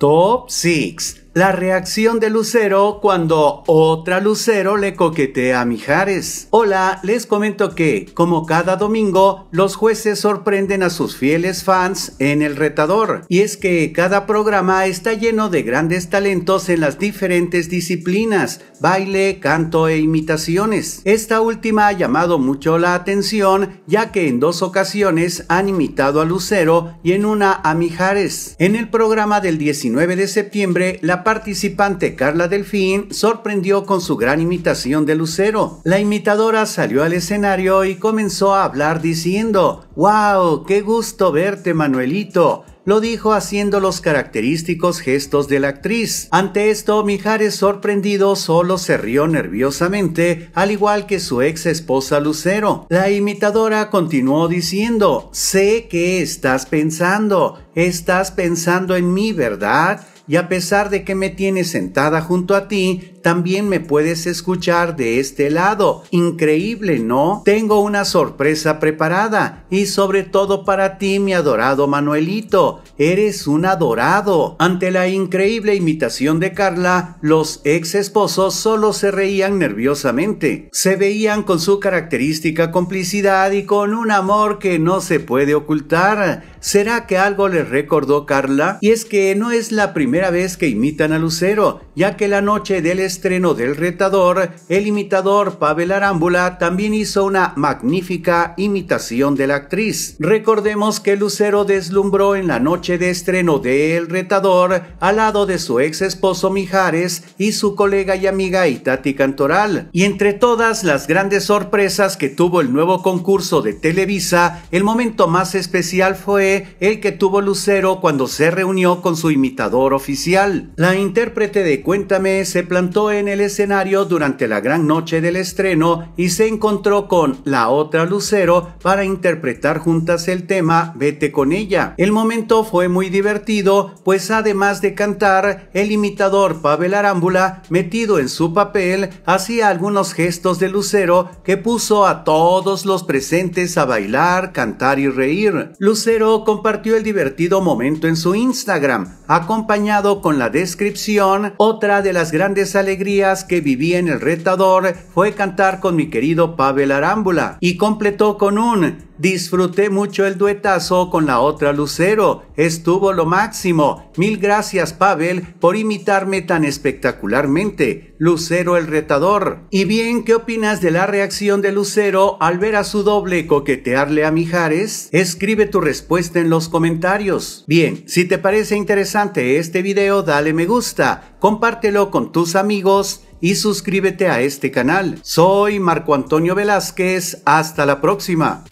Top 6 La reacción de Lucero cuando otra Lucero le coquetea a Mijares. Hola, les comento que, como cada domingo, los jueces sorprenden a sus fieles fans en El Retador. Y es que cada programa está lleno de grandes talentos en las diferentes disciplinas, baile, canto e imitaciones. Esta última ha llamado mucho la atención ya que en dos ocasiones han imitado a Lucero y en una a Mijares. En el programa del 19 de septiembre, la participante Carla Delfín sorprendió con su gran imitación de Lucero. La imitadora salió al escenario y comenzó a hablar diciendo, ¡Wow! ¡Qué gusto verte, Manuelito! lo dijo haciendo los característicos gestos de la actriz. Ante esto, Mijares sorprendido solo se rió nerviosamente, al igual que su ex esposa Lucero. La imitadora continuó diciendo, sé que estás pensando, estás pensando en mí, ¿verdad? y a pesar de que me tienes sentada junto a ti, también me puedes escuchar de este lado. Increíble, ¿no? Tengo una sorpresa preparada y sobre todo para ti, mi adorado Manuelito. Eres un adorado. Ante la increíble imitación de Carla, los ex esposos solo se reían nerviosamente. Se veían con su característica complicidad y con un amor que no se puede ocultar. ¿Será que algo les recordó Carla? Y es que no es la primera vez que imitan a Lucero ya que la noche del estreno del retador, el imitador Pavel Arámbula también hizo una magnífica imitación de la actriz. Recordemos que Lucero deslumbró en la noche de estreno de El retador al lado de su ex esposo Mijares y su colega y amiga Itati Cantoral. Y entre todas las grandes sorpresas que tuvo el nuevo concurso de Televisa, el momento más especial fue el que tuvo Lucero cuando se reunió con su imitador oficial. La intérprete de Cuéntame se plantó en el escenario durante la gran noche del estreno y se encontró con la otra Lucero para interpretar juntas el tema Vete con ella. El momento fue muy divertido, pues además de cantar, el imitador Pavel Arámbula, metido en su papel, hacía algunos gestos de Lucero que puso a todos los presentes a bailar, cantar y reír. Lucero compartió el divertido momento en su Instagram, acompañado con la descripción o otra de las grandes alegrías que viví en el retador fue cantar con mi querido Pavel Arámbula y completó con un Disfruté mucho el duetazo con la otra Lucero. Estuvo lo máximo. Mil gracias, Pavel, por imitarme tan espectacularmente. Lucero el retador. Y bien, ¿qué opinas de la reacción de Lucero al ver a su doble coquetearle a Mijares? Escribe tu respuesta en los comentarios. Bien, si te parece interesante este video, dale me gusta, compártelo con tus amigos y suscríbete a este canal. Soy Marco Antonio Velázquez, hasta la próxima.